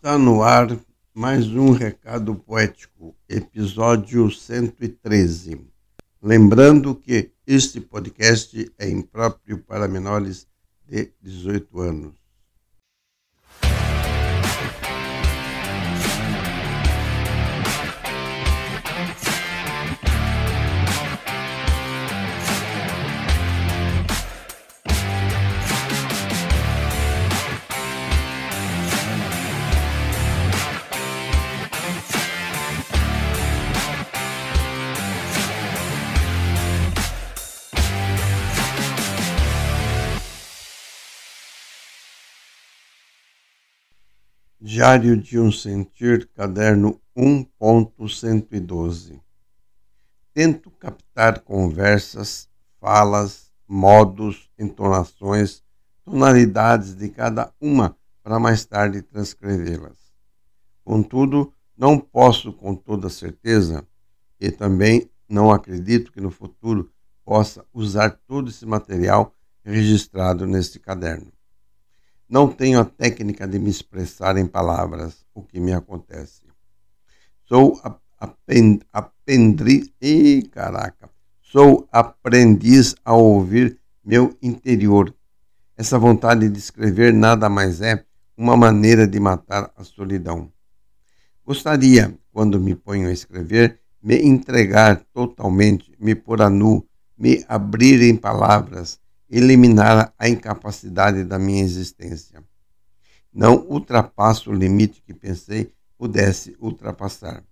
Está no ar mais um Recado Poético, episódio 113. Lembrando que este podcast é impróprio para menores de 18 anos. Diário de um Sentir, caderno 1.112. Tento captar conversas, falas, modos, entonações, tonalidades de cada uma para mais tarde transcrevê-las. Contudo, não posso com toda certeza, e também não acredito que no futuro possa usar todo esse material registrado neste caderno. Não tenho a técnica de me expressar em palavras o que me acontece. Sou aprendiz. e caraca, sou aprendiz a ouvir meu interior. Essa vontade de escrever nada mais é uma maneira de matar a solidão. Gostaria, quando me ponho a escrever, me entregar totalmente, me pôr a nu, me abrir em palavras, eliminar a incapacidade da minha existência. Não ultrapasso o limite que pensei pudesse ultrapassar.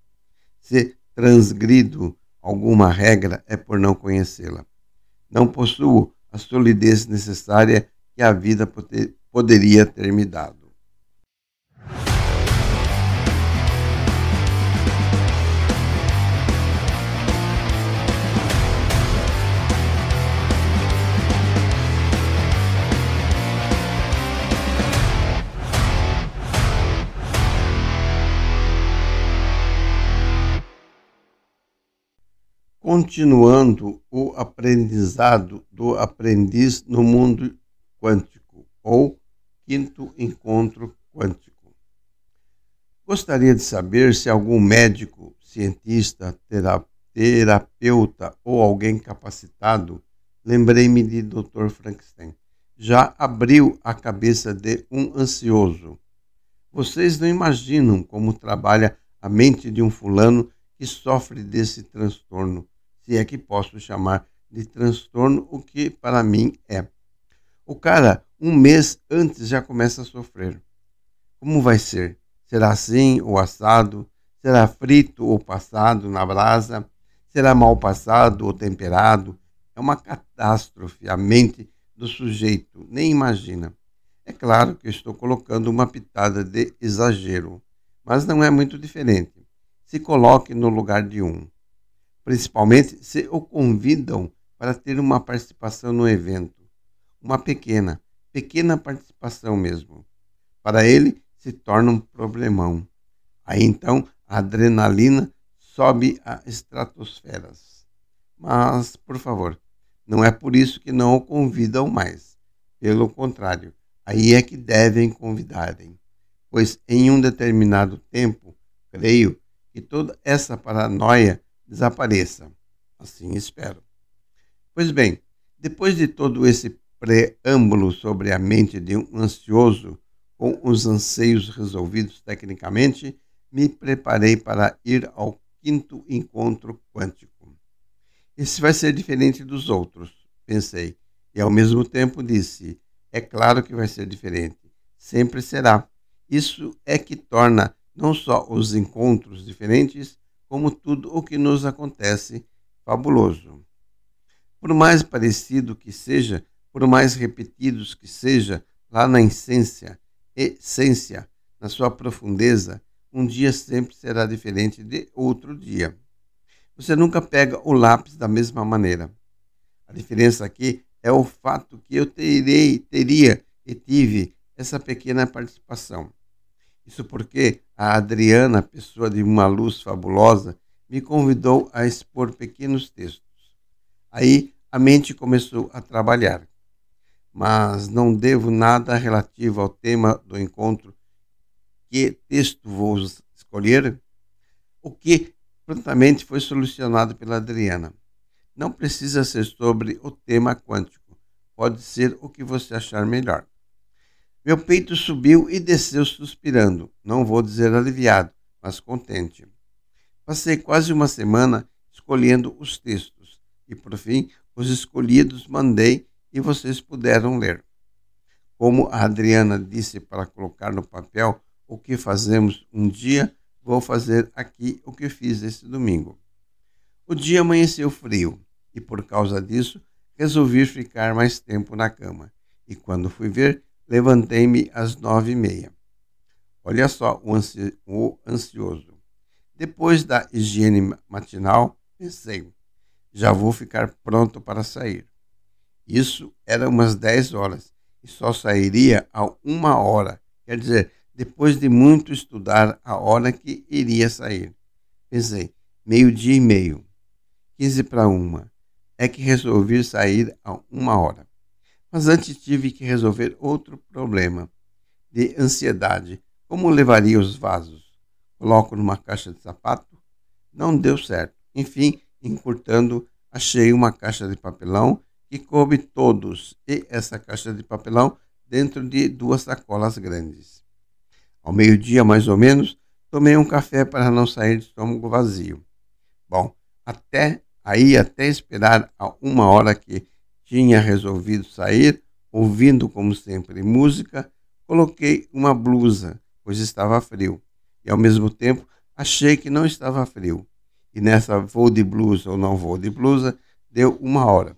Se transgrido alguma regra, é por não conhecê-la. Não possuo a solidez necessária que a vida poderia ter me dado. continuando o aprendizado do aprendiz no mundo quântico, ou quinto encontro quântico. Gostaria de saber se algum médico, cientista, terapeuta ou alguém capacitado, lembrei-me de Dr. Frankenstein, já abriu a cabeça de um ansioso. Vocês não imaginam como trabalha a mente de um fulano que sofre desse transtorno se é que posso chamar de transtorno, o que para mim é. O cara, um mês antes, já começa a sofrer. Como vai ser? Será assim ou assado? Será frito ou passado na brasa? Será mal passado ou temperado? É uma catástrofe a mente do sujeito, nem imagina. É claro que estou colocando uma pitada de exagero, mas não é muito diferente. Se coloque no lugar de um principalmente, se o convidam para ter uma participação no evento. Uma pequena, pequena participação mesmo. Para ele, se torna um problemão. Aí então, a adrenalina sobe a estratosferas. Mas, por favor, não é por isso que não o convidam mais. Pelo contrário, aí é que devem convidarem. Pois em um determinado tempo, creio que toda essa paranoia desapareça. Assim espero. Pois bem, depois de todo esse preâmbulo sobre a mente de um ansioso com os anseios resolvidos tecnicamente, me preparei para ir ao quinto encontro quântico. Esse vai ser diferente dos outros, pensei, e ao mesmo tempo disse: é claro que vai ser diferente, sempre será. Isso é que torna não só os encontros diferentes, como tudo o que nos acontece, fabuloso. Por mais parecido que seja, por mais repetidos que seja, lá na essência, essência, na sua profundeza, um dia sempre será diferente de outro dia. Você nunca pega o lápis da mesma maneira. A diferença aqui é o fato que eu terei, teria e tive essa pequena participação. Isso porque a Adriana, pessoa de uma luz fabulosa, me convidou a expor pequenos textos. Aí a mente começou a trabalhar. Mas não devo nada relativo ao tema do encontro. Que texto vou escolher? O que prontamente foi solucionado pela Adriana. Não precisa ser sobre o tema quântico. Pode ser o que você achar melhor. Meu peito subiu e desceu suspirando, não vou dizer aliviado, mas contente. Passei quase uma semana escolhendo os textos e, por fim, os escolhidos mandei e vocês puderam ler. Como a Adriana disse para colocar no papel o que fazemos um dia, vou fazer aqui o que fiz esse domingo. O dia amanheceu frio e, por causa disso, resolvi ficar mais tempo na cama. E quando fui ver, Levantei-me às nove e meia. Olha só o, ansi o ansioso. Depois da higiene matinal, pensei, já vou ficar pronto para sair. Isso era umas dez horas e só sairia a uma hora, quer dizer, depois de muito estudar a hora que iria sair. Pensei, meio-dia e meio, quinze para uma, é que resolvi sair a uma hora. Mas antes tive que resolver outro problema de ansiedade. Como levaria os vasos? Coloco numa caixa de sapato? Não deu certo. Enfim, encurtando, achei uma caixa de papelão que coube todos e essa caixa de papelão dentro de duas sacolas grandes. Ao meio-dia, mais ou menos, tomei um café para não sair de estômago vazio. Bom, até aí, até esperar a uma hora que tinha resolvido sair, ouvindo como sempre música, coloquei uma blusa, pois estava frio, e ao mesmo tempo achei que não estava frio. E nessa vou de blusa ou não vou de blusa, deu uma hora.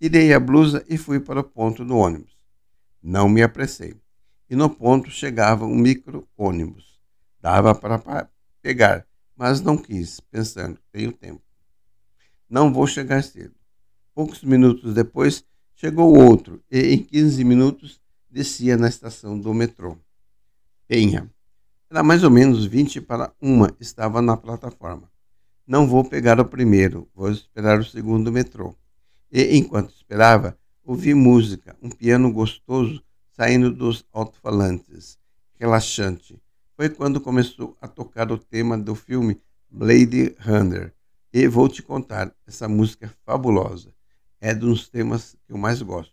Tirei a blusa e fui para o ponto do ônibus. Não me apressei. E no ponto chegava um micro-ônibus. Dava para pegar, mas não quis, pensando, tenho tempo. Não vou chegar cedo. Poucos minutos depois, chegou outro e, em 15 minutos, descia na estação do metrô. Penha. Era mais ou menos 20 para uma, estava na plataforma. Não vou pegar o primeiro, vou esperar o segundo metrô. E, enquanto esperava, ouvi música, um piano gostoso saindo dos alto-falantes, relaxante. Foi quando começou a tocar o tema do filme Blade Runner. E vou te contar, essa música é fabulosa é dos temas que eu mais gosto.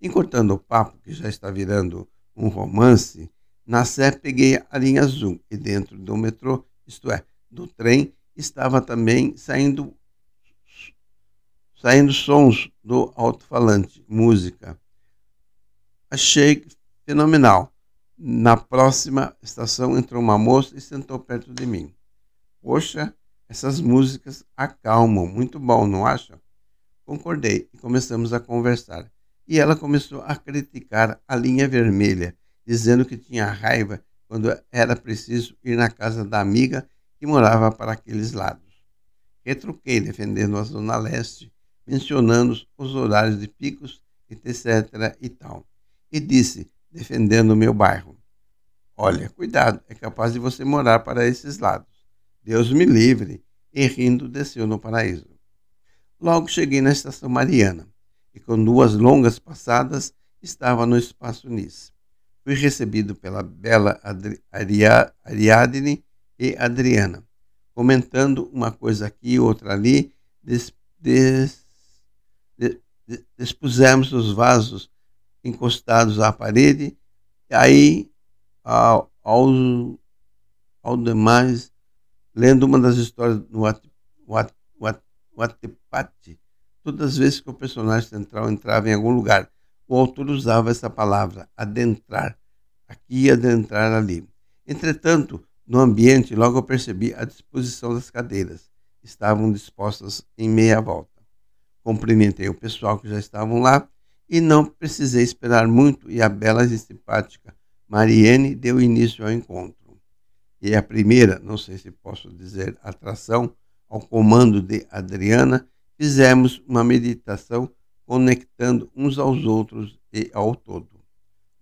Encortando o papo, que já está virando um romance, na Sé peguei a linha azul e dentro do metrô, isto é, do trem, estava também saindo saindo sons do alto-falante, música. Achei fenomenal. Na próxima estação entrou uma moça e sentou perto de mim. Poxa, essas músicas acalmam, muito bom, não acha? Concordei e começamos a conversar. E ela começou a criticar a linha vermelha, dizendo que tinha raiva quando era preciso ir na casa da amiga que morava para aqueles lados. Retruquei defendendo a Zona Leste, mencionando os horários de picos, etc. e tal. E disse, defendendo o meu bairro: Olha, cuidado, é capaz de você morar para esses lados. Deus me livre. E rindo, desceu no paraíso. Logo cheguei na estação Mariana e, com duas longas passadas, estava no espaço Nice. Fui recebido pela bela Adri Ariadne e Adriana, comentando uma coisa aqui e outra ali. Des des des despusemos os vasos encostados à parede, e aí ao, ao, ao demais, lendo uma das histórias no WhatsApp o atepate, todas as vezes que o personagem central entrava em algum lugar. O autor usava essa palavra, adentrar, aqui e adentrar ali. Entretanto, no ambiente, logo eu percebi a disposição das cadeiras. Estavam dispostas em meia volta. Cumprimentei o pessoal que já estavam lá e não precisei esperar muito e a bela e simpática Mariene deu início ao encontro. E é a primeira, não sei se posso dizer atração, ao comando de Adriana, fizemos uma meditação conectando uns aos outros e ao todo.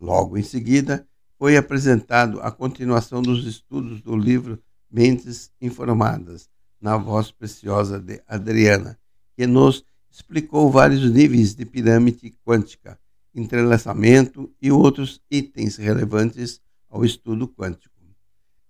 Logo em seguida, foi apresentado a continuação dos estudos do livro Mentes Informadas, na voz preciosa de Adriana, que nos explicou vários níveis de pirâmide quântica, entrelaçamento e outros itens relevantes ao estudo quântico.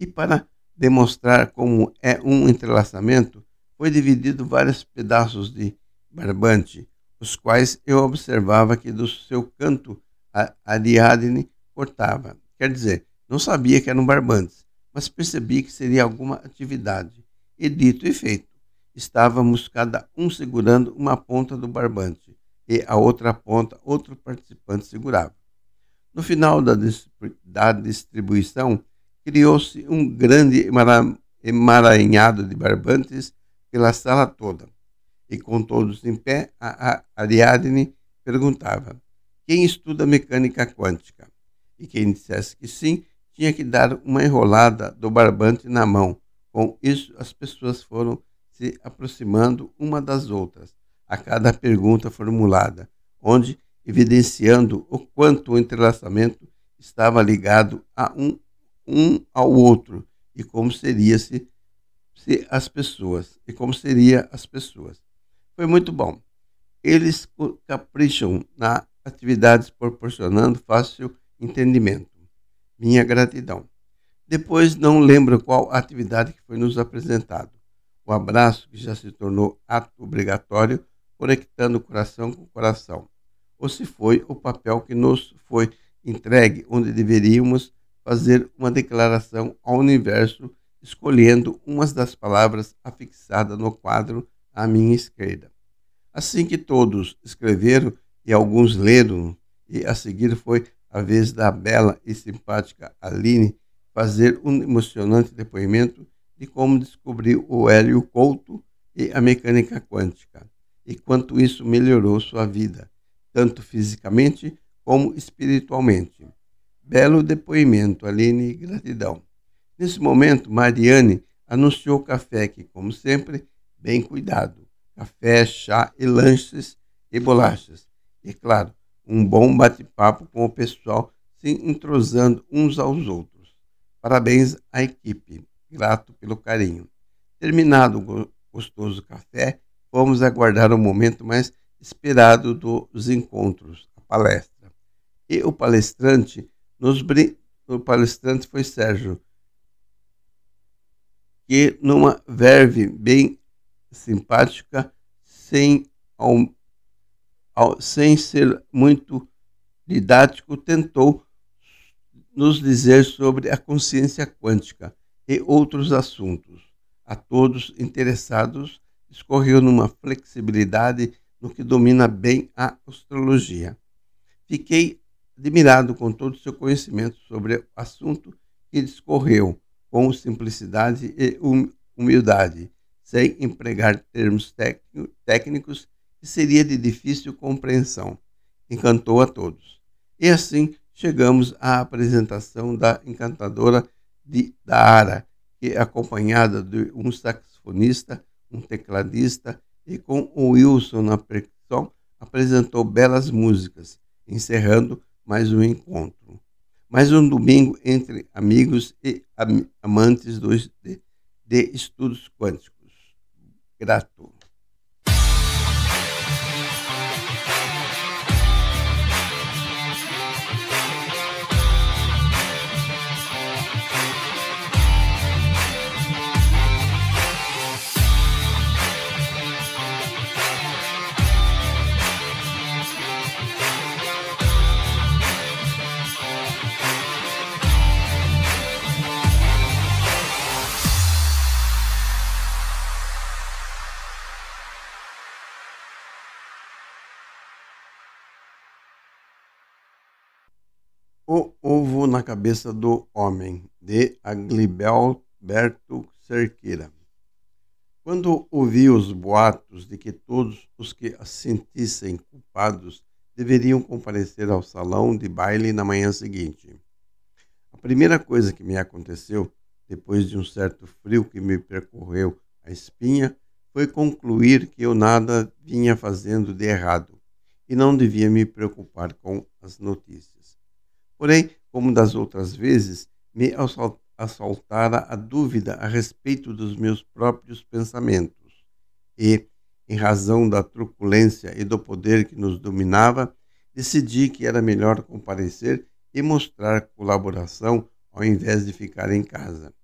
E para demonstrar como é um entrelaçamento, foi dividido vários pedaços de barbante, os quais eu observava que do seu canto a Ariadne cortava. Quer dizer, não sabia que eram barbantes, mas percebi que seria alguma atividade. E dito e feito, estávamos cada um segurando uma ponta do barbante e a outra ponta outro participante segurava. No final da, distribuição, criou-se um grande emaranhado de barbantes pela sala toda. E com todos em pé, a Ariadne perguntava: quem estuda mecânica quântica? E quem dissesse que sim, tinha que dar uma enrolada do barbante na mão. Com isso, as pessoas foram se aproximando uma das outras, a cada pergunta formulada, onde evidenciando o quanto o entrelaçamento estava ligado a um um ao outro e como seria se, se as pessoas e como seria as pessoas. Foi muito bom. Eles capricham na atividades proporcionando fácil entendimento. Minha gratidão. Depois não lembro qual atividade que foi nos apresentado. O abraço que já se tornou ato obrigatório, conectando coração com coração. Ou se foi o papel que nos foi entregue, onde deveríamos fazer uma declaração ao universo, escolhendo uma das palavras afixadas no quadro à minha esquerda. Assim que todos escreveram e alguns leram, e a seguir foi a vez da bela e simpática Aline fazer um emocionante depoimento de como descobriu o hélio Couto e a mecânica quântica, e quanto isso melhorou sua vida, tanto fisicamente como espiritualmente. Belo depoimento, Aline, gratidão. Nesse momento, Mariane anunciou café que, como sempre, bem cuidado. Café, chá e lanches e bolachas. E, claro, um bom bate-papo com o pessoal se entrosando uns aos outros. Parabéns à equipe. Grato pelo carinho. Terminado o gostoso café, vamos aguardar o momento mais esperado dos encontros, a palestra. E o palestrante nos brin... O palestrante foi Sérgio, que numa verve bem simpática, sem, ao, ao, sem ser muito didático, tentou nos dizer sobre a consciência quântica e outros assuntos. A todos interessados, escorreu numa flexibilidade no que domina bem a astrologia. Fiquei admirado com todo o seu conhecimento sobre o assunto que discorreu, com simplicidade e hum, humildade, sem empregar termos técnicos que seria de difícil compreensão. Encantou a todos. E assim chegamos à apresentação da encantadora de Daara, que é acompanhada de um saxofonista, um tecladista e com o Wilson na percussão, apresentou belas músicas, encerrando mais um encontro. Mais um domingo entre amigos e am amantes dos de, de estudos quânticos. Grato. Cabeça do Homem, de Aglibelberto Cerqueira. Quando ouvi os boatos de que todos os que sentissem culpados deveriam comparecer ao salão de baile na manhã seguinte. A primeira coisa que me aconteceu, depois de um certo frio que me percorreu a espinha, foi concluir que eu nada vinha fazendo de errado e não devia me preocupar com as notícias. Porém, como das outras vezes, me assaltara a dúvida a respeito dos meus próprios pensamentos. E, em razão da truculência e do poder que nos dominava, decidi que era melhor comparecer e mostrar colaboração ao invés de ficar em casa.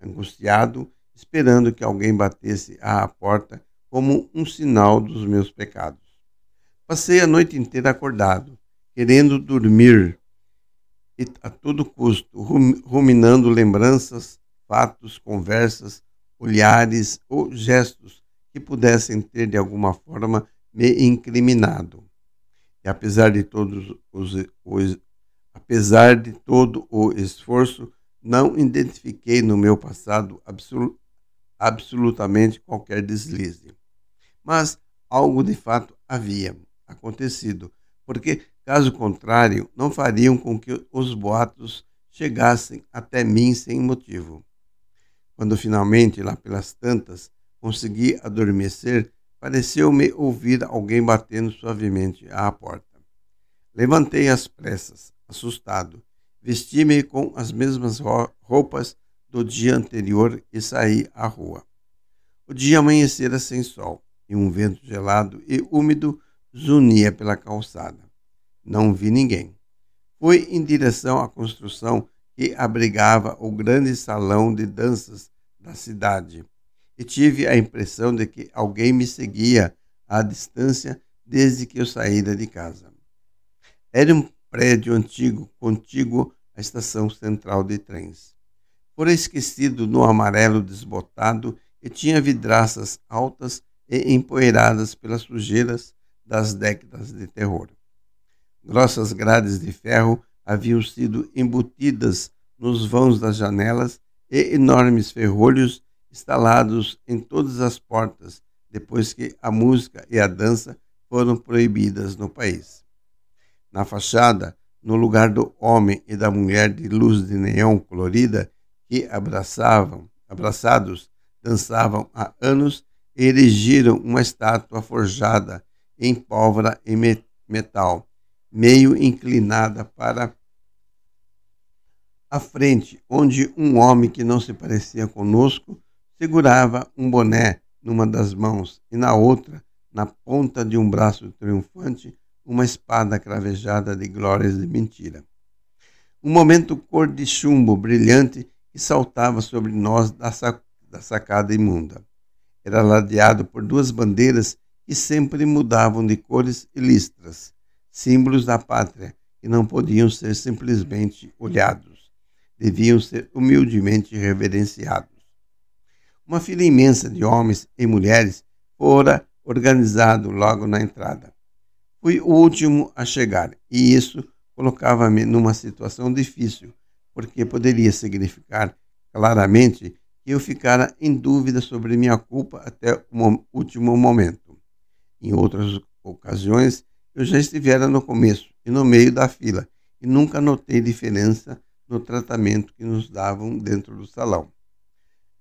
Angustiado, esperando que alguém batesse à porta como um sinal dos meus pecados. Passei a noite inteira acordado, querendo dormir, e a todo custo, ruminando lembranças, fatos, conversas, olhares ou gestos que pudessem ter de alguma forma me incriminado. E apesar de todos os, os apesar de todo o esforço, não identifiquei no meu passado absolu, absolutamente qualquer deslize. Mas algo de fato havia acontecido, porque Caso contrário, não fariam com que os boatos chegassem até mim sem motivo. Quando finalmente, lá pelas tantas, consegui adormecer, pareceu-me ouvir alguém batendo suavemente à porta. Levantei às pressas, assustado. Vesti-me com as mesmas roupas do dia anterior e saí à rua. O dia amanhecera sem sol, e um vento gelado e úmido zunia pela calçada não vi ninguém. Fui em direção à construção que abrigava o grande salão de danças da cidade e tive a impressão de que alguém me seguia à distância desde que eu saíra de casa. Era um prédio antigo contíguo à estação central de trens. Fora esquecido no amarelo desbotado e tinha vidraças altas e empoeiradas pelas sujeiras das décadas de terror. Grossas grades de ferro haviam sido embutidas nos vãos das janelas e enormes ferrolhos instalados em todas as portas, depois que a música e a dança foram proibidas no país. Na fachada, no lugar do homem e da mulher de luz de neon colorida que abraçavam, abraçados, dançavam há anos, erigiram uma estátua forjada em pólvora e metal, meio inclinada para a frente, onde um homem que não se parecia conosco segurava um boné numa das mãos e na outra, na ponta de um braço triunfante, uma espada cravejada de glórias de mentira. Um momento cor de chumbo brilhante que saltava sobre nós da, sac da sacada imunda. Era ladeado por duas bandeiras que sempre mudavam de cores e listras, símbolos da pátria que não podiam ser simplesmente olhados, deviam ser humildemente reverenciados. Uma fila imensa de homens e mulheres fora organizado logo na entrada. Fui o último a chegar e isso colocava-me numa situação difícil, porque poderia significar claramente que eu ficara em dúvida sobre minha culpa até o último momento. Em outras ocasiões, eu já estivera no começo e no meio da fila e nunca notei diferença no tratamento que nos davam dentro do salão.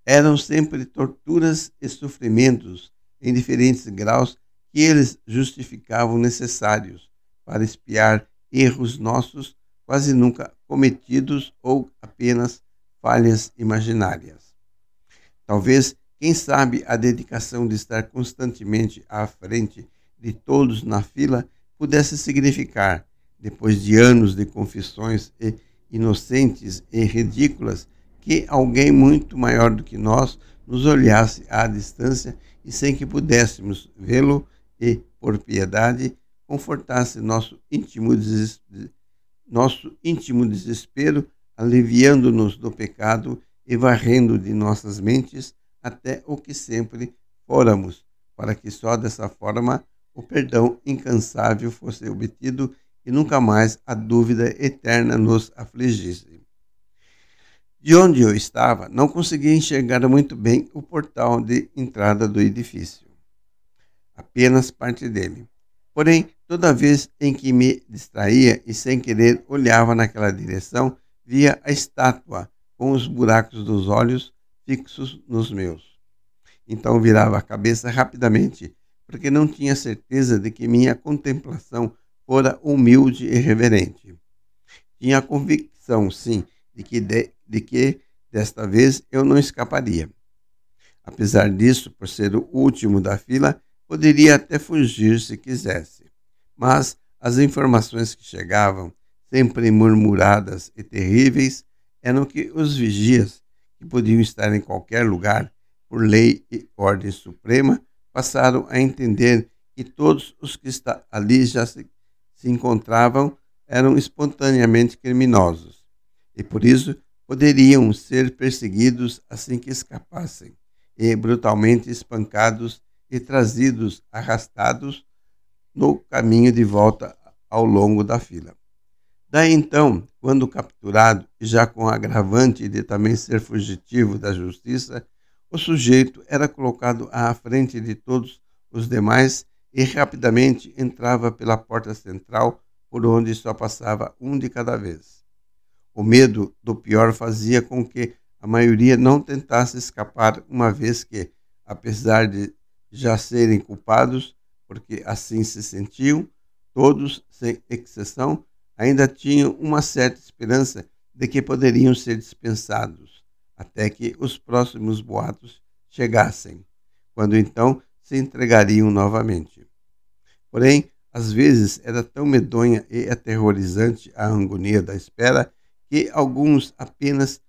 Eram sempre torturas e sofrimentos em diferentes graus que eles justificavam necessários para espiar erros nossos quase nunca cometidos ou apenas falhas imaginárias. Talvez, quem sabe, a dedicação de estar constantemente à frente de todos na fila pudesse significar, depois de anos de confissões inocentes e ridículas, que alguém muito maior do que nós nos olhasse à distância e sem que pudéssemos vê-lo e, por piedade, confortasse nosso íntimo, desespero, nosso íntimo desespero, aliviando-nos do pecado e varrendo de nossas mentes até o que sempre fôramos, para que só dessa forma o perdão incansável fosse obtido e nunca mais a dúvida eterna nos afligisse. De onde eu estava, não conseguia enxergar muito bem o portal de entrada do edifício, apenas parte dele. Porém, toda vez em que me distraía e sem querer olhava naquela direção, via a estátua com os buracos dos olhos fixos nos meus. Então virava a cabeça rapidamente porque não tinha certeza de que minha contemplação fora humilde e reverente. Tinha a convicção, sim, de que, de, de que desta vez eu não escaparia. Apesar disso, por ser o último da fila, poderia até fugir se quisesse. Mas as informações que chegavam, sempre murmuradas e terríveis, eram que os vigias, que podiam estar em qualquer lugar, por lei e ordem suprema, passaram a entender que todos os que ali já se, se encontravam eram espontaneamente criminosos e por isso poderiam ser perseguidos assim que escapassem e brutalmente espancados e trazidos arrastados no caminho de volta ao longo da fila. Daí então, quando capturado, e já com agravante de também ser fugitivo da justiça, o sujeito era colocado à frente de todos os demais e rapidamente entrava pela porta central, por onde só passava um de cada vez. O medo do pior fazia com que a maioria não tentasse escapar, uma vez que, apesar de já serem culpados, porque assim se sentiam, todos, sem exceção, ainda tinham uma certa esperança de que poderiam ser dispensados até que os próximos boatos chegassem, quando então se entregariam novamente. Porém, às vezes era tão medonha e aterrorizante a agonia da espera que alguns apenas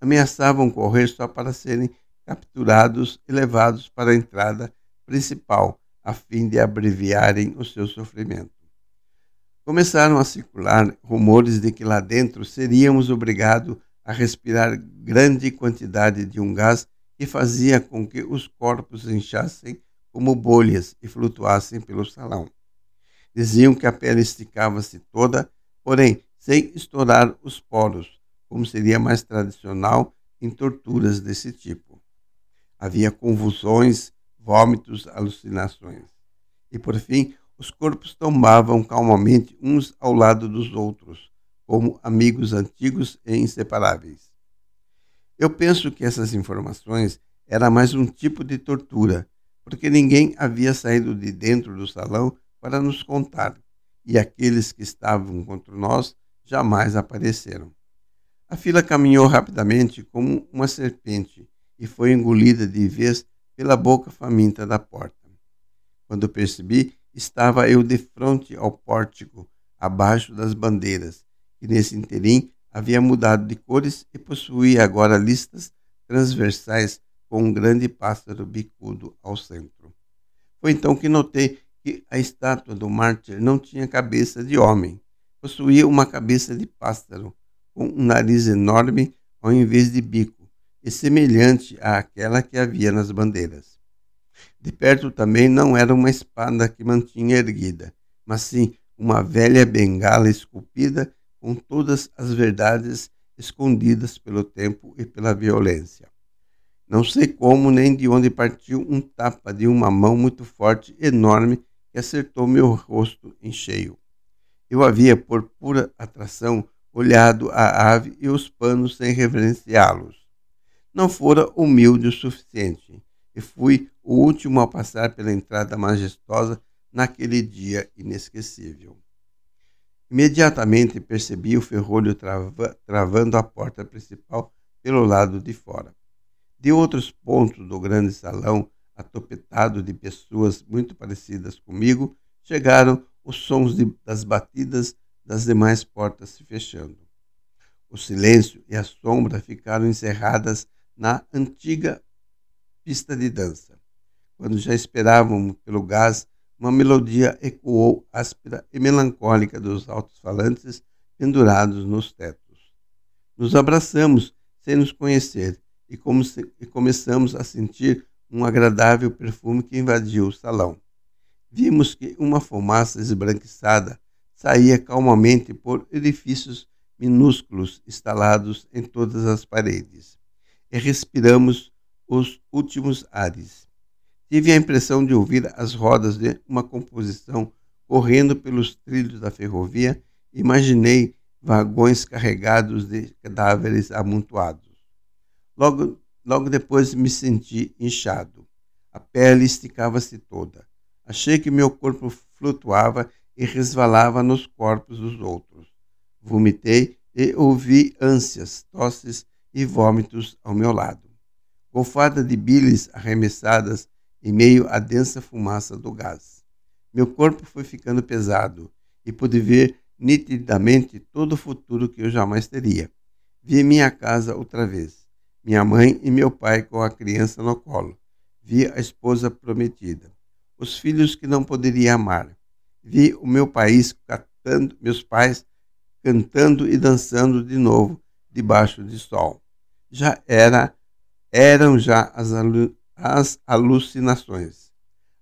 ameaçavam correr só para serem capturados e levados para a entrada principal, a fim de abreviarem o seu sofrimento. Começaram a circular rumores de que lá dentro seríamos obrigados a respirar grande quantidade de um gás que fazia com que os corpos inchassem como bolhas e flutuassem pelo salão. Diziam que a pele esticava-se toda, porém sem estourar os poros, como seria mais tradicional em torturas desse tipo. Havia convulsões, vômitos, alucinações. E por fim, os corpos tombavam calmamente uns ao lado dos outros, como amigos antigos e inseparáveis. Eu penso que essas informações era mais um tipo de tortura, porque ninguém havia saído de dentro do salão para nos contar, e aqueles que estavam contra nós jamais apareceram. A fila caminhou rapidamente como uma serpente e foi engolida de vez pela boca faminta da porta. Quando percebi, estava eu de frente ao pórtico, abaixo das bandeiras, que nesse interim havia mudado de cores e possuía agora listas transversais com um grande pássaro bicudo ao centro. Foi então que notei que a estátua do mártir não tinha cabeça de homem, possuía uma cabeça de pássaro, com um nariz enorme ao invés de bico, e semelhante àquela que havia nas bandeiras. De perto também não era uma espada que mantinha erguida, mas sim uma velha bengala esculpida com todas as verdades escondidas pelo tempo e pela violência. Não sei como nem de onde partiu um tapa de uma mão muito forte, enorme, que acertou meu rosto em cheio. Eu havia, por pura atração, olhado a ave e os panos sem reverenciá-los. Não fora humilde o suficiente, e fui o último a passar pela entrada majestosa naquele dia inesquecível. Imediatamente percebi o ferrolho trava, travando a porta principal pelo lado de fora. De outros pontos do grande salão, atopetado de pessoas muito parecidas comigo, chegaram os sons de, das batidas das demais portas se fechando. O silêncio e a sombra ficaram encerradas na antiga pista de dança. Quando já esperávamos pelo gás uma melodia ecoou áspera e melancólica dos altos falantes pendurados nos tetos. Nos abraçamos sem nos conhecer e, e começamos a sentir um agradável perfume que invadiu o salão. Vimos que uma fumaça esbranquiçada saía calmamente por edifícios minúsculos instalados em todas as paredes, e respiramos os últimos ares tive a impressão de ouvir as rodas de uma composição correndo pelos trilhos da ferrovia. Imaginei vagões carregados de cadáveres amontoados. Logo, logo depois me senti inchado. A pele esticava-se toda. Achei que meu corpo flutuava e resvalava nos corpos dos outros. Vomitei e ouvi ânsias, tosses e vômitos ao meu lado. Golfada de bilis arremessadas em meio à densa fumaça do gás. Meu corpo foi ficando pesado e pude ver nitidamente todo o futuro que eu jamais teria. Vi minha casa outra vez, minha mãe e meu pai com a criança no colo. Vi a esposa prometida, os filhos que não poderia amar. Vi o meu país cantando, meus pais cantando e dançando de novo debaixo de sol. Já era eram já as as alucinações.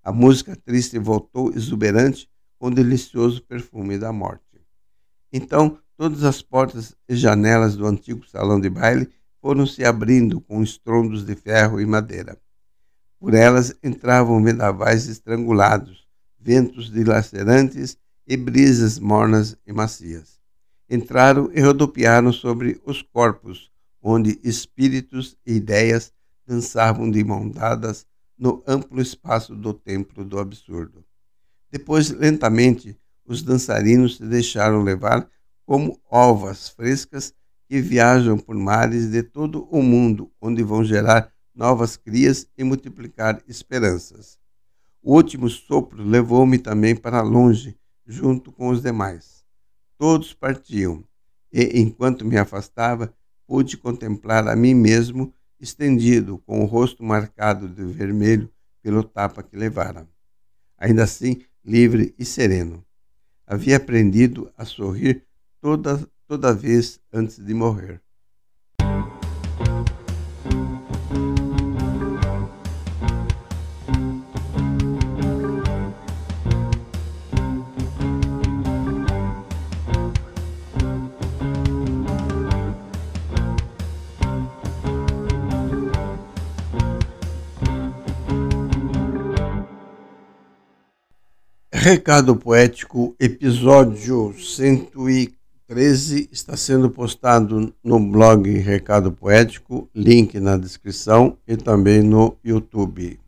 A música triste voltou exuberante com o delicioso perfume da morte. Então, todas as portas e janelas do antigo salão de baile foram se abrindo com estrondos de ferro e madeira. Por elas entravam vendavais estrangulados, ventos dilacerantes e brisas mornas e macias. Entraram e rodopiaram sobre os corpos, onde espíritos e ideias dançavam de mão dadas no amplo espaço do templo do absurdo. Depois, lentamente, os dançarinos se deixaram levar como ovas frescas que viajam por mares de todo o mundo, onde vão gerar novas crias e multiplicar esperanças. O último sopro levou-me também para longe, junto com os demais. Todos partiam, e enquanto me afastava, pude contemplar a mim mesmo estendido, com o rosto marcado de vermelho pelo tapa que levara. Ainda assim, livre e sereno. Havia aprendido a sorrir toda, toda vez antes de morrer. Recado Poético, episódio 113, está sendo postado no blog Recado Poético, link na descrição e também no YouTube.